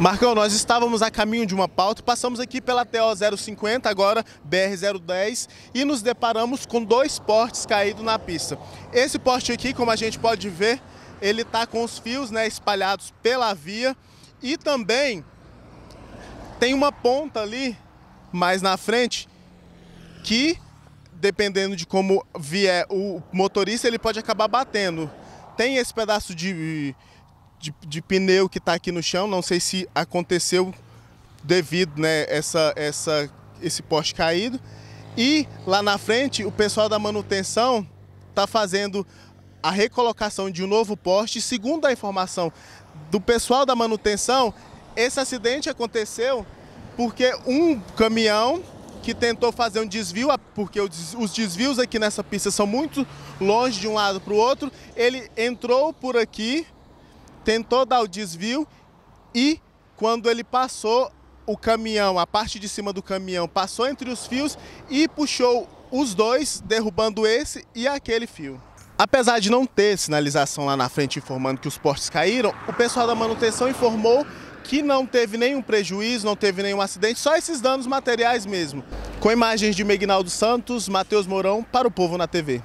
Marcão, nós estávamos a caminho de uma pauta, passamos aqui pela TO 050, agora BR 010, e nos deparamos com dois portes caídos na pista. Esse porte aqui, como a gente pode ver, ele está com os fios né, espalhados pela via e também tem uma ponta ali mais na frente que, dependendo de como vier o motorista, ele pode acabar batendo. Tem esse pedaço de de, de pneu que está aqui no chão. Não sei se aconteceu devido né, essa, essa, esse poste caído. E lá na frente, o pessoal da manutenção está fazendo a recolocação de um novo poste. Segundo a informação do pessoal da manutenção, esse acidente aconteceu porque um caminhão que tentou fazer um desvio, porque os desvios aqui nessa pista são muito longe de um lado para o outro, ele entrou por aqui tentou dar o desvio e quando ele passou o caminhão, a parte de cima do caminhão passou entre os fios e puxou os dois, derrubando esse e aquele fio. Apesar de não ter sinalização lá na frente informando que os postes caíram, o pessoal da manutenção informou que não teve nenhum prejuízo, não teve nenhum acidente, só esses danos materiais mesmo. Com imagens de Meginaldo Santos, Matheus Mourão, para o Povo na TV.